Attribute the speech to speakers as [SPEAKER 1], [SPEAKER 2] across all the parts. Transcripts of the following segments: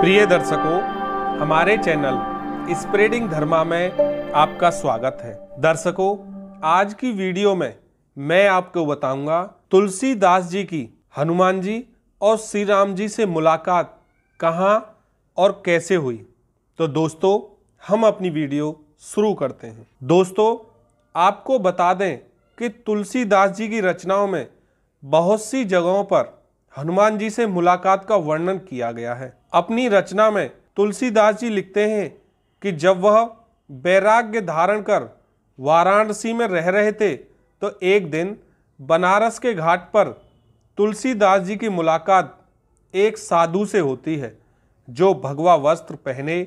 [SPEAKER 1] प्रिय दर्शकों हमारे चैनल स्प्रेडिंग धर्मा में आपका स्वागत है दर्शकों आज की वीडियो में मैं आपको बताऊंगा तुलसीदास जी की हनुमान जी और श्री राम जी से मुलाकात कहाँ और कैसे हुई तो दोस्तों हम अपनी वीडियो शुरू करते हैं दोस्तों आपको बता दें कि तुलसीदास जी की रचनाओं में बहुत सी जगहों पर हनुमान जी से मुलाकात का वर्णन किया गया है अपनी रचना में तुलसीदास जी लिखते हैं कि जब वह वैराग्य धारण कर वाराणसी में रह रहे थे तो एक दिन बनारस के घाट पर तुलसीदास जी की मुलाकात एक साधु से होती है जो भगवा वस्त्र पहने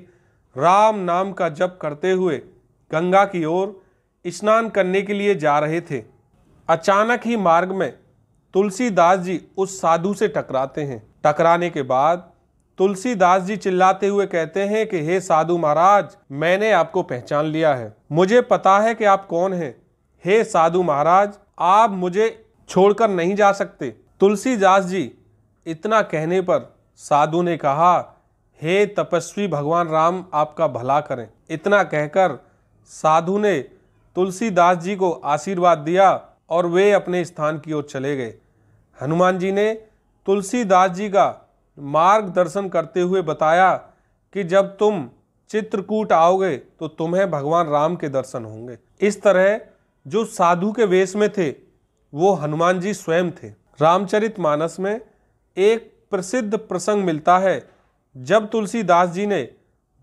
[SPEAKER 1] राम नाम का जप करते हुए गंगा की ओर स्नान करने के लिए जा रहे थे अचानक ही मार्ग में तुलसीदास जी उस साधु से टकराते हैं टकराने के बाद तुलसीदास जी चिल्लाते हुए कहते हैं कि हे साधु महाराज मैंने आपको पहचान लिया है मुझे पता है कि आप कौन हैं हे साधु महाराज आप मुझे छोड़कर नहीं जा सकते तुलसीदास जी इतना कहने पर साधु ने कहा हे तपस्वी भगवान राम आपका भला करें इतना कहकर साधु ने तुलसीदास जी को आशीर्वाद दिया और वे अपने स्थान की ओर चले गए हनुमान जी ने तुलसीदास जी का मार्गदर्शन करते हुए बताया कि जब तुम चित्रकूट आओगे तो तुम्हें भगवान राम के दर्शन होंगे इस तरह जो साधु के वेश में थे वो हनुमान जी स्वयं थे रामचरित मानस में एक प्रसिद्ध प्रसंग मिलता है जब तुलसीदास जी ने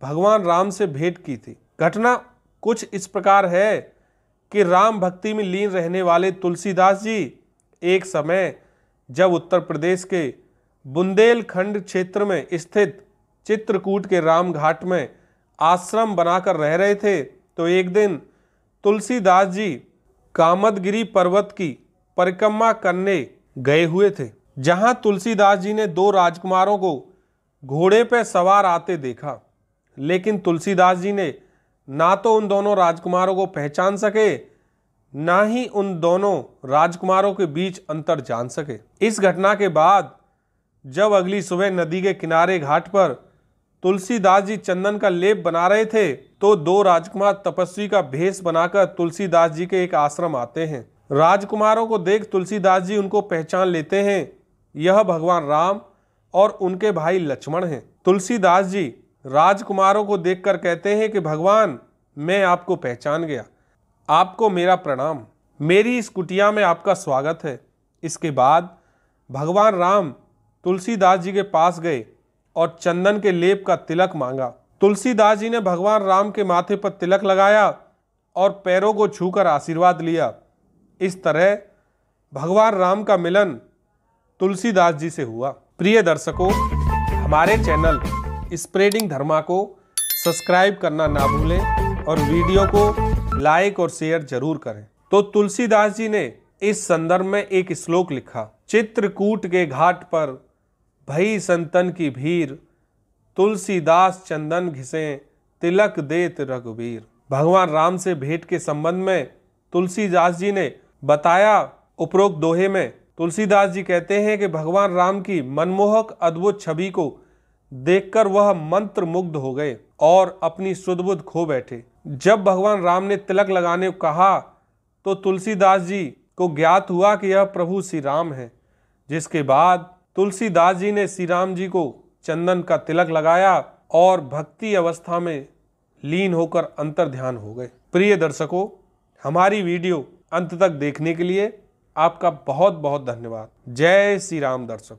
[SPEAKER 1] भगवान राम से भेंट की थी घटना कुछ इस प्रकार है कि राम भक्ति में लीन रहने वाले तुलसीदास जी एक समय जब उत्तर प्रदेश के बुंदेलखंड क्षेत्र में स्थित चित्रकूट के राम घाट में आश्रम बनाकर रह रहे थे तो एक दिन तुलसीदास जी कामदगिरी पर्वत की परिक्रमा करने गए हुए थे जहां तुलसीदास जी ने दो राजकुमारों को घोड़े पर सवार आते देखा लेकिन तुलसीदास जी ने ना तो उन दोनों राजकुमारों को पहचान सके ना ही उन दोनों राजकुमारों के बीच अंतर जान सके इस घटना के बाद जब अगली सुबह नदी के किनारे घाट पर तुलसीदास जी चंदन का लेप बना रहे थे तो दो राजकुमार तपस्वी का भेष बनाकर तुलसीदास जी के एक आश्रम आते हैं राजकुमारों को देख तुलसीदास जी उनको पहचान लेते हैं यह भगवान राम और उनके भाई लक्ष्मण हैं तुलसीदास जी राजकुमारों को देखकर कहते हैं कि भगवान मैं आपको पहचान गया आपको मेरा प्रणाम मेरी इस कुटिया में आपका स्वागत है इसके बाद भगवान राम तुलसीदास जी के पास गए और चंदन के लेप का तिलक मांगा तुलसीदास जी ने भगवान राम के माथे पर तिलक लगाया और पैरों को छूकर आशीर्वाद लिया इस तरह भगवान राम का मिलन तुलसीदास जी से हुआ प्रिय दर्शकों हमारे चैनल स्प्रेडिंग धर्मा को सब्सक्राइब करना ना भूलें और वीडियो को लाइक और शेयर जरूर करें तो तुलसीदास जी ने इस संदर्भ में एक श्लोक लिखा चित्रकूट के घाट पर भई संतन की भीर तुलसीदास चंदन घिसे तिलक देत रघुवीर भगवान राम से भेंट के संबंध में तुलसीदास जी ने बताया उपरोक्त दोहे में तुलसीदास जी कहते हैं कि भगवान राम की मनमोहक अद्भुत छवि को देखकर वह मंत्र मुग्ध हो गए और अपनी सुदबुद खो बैठे जब भगवान राम ने तिलक लगाने को कहा तो तुलसीदास जी को ज्ञात हुआ कि यह प्रभु श्री राम है जिसके बाद तुलसीदास जी ने श्री राम जी को चंदन का तिलक लगाया और भक्ति अवस्था में लीन होकर अंतर ध्यान हो गए प्रिय दर्शकों हमारी वीडियो अंत तक देखने के लिए आपका बहुत बहुत धन्यवाद जय श्री राम दर्शकों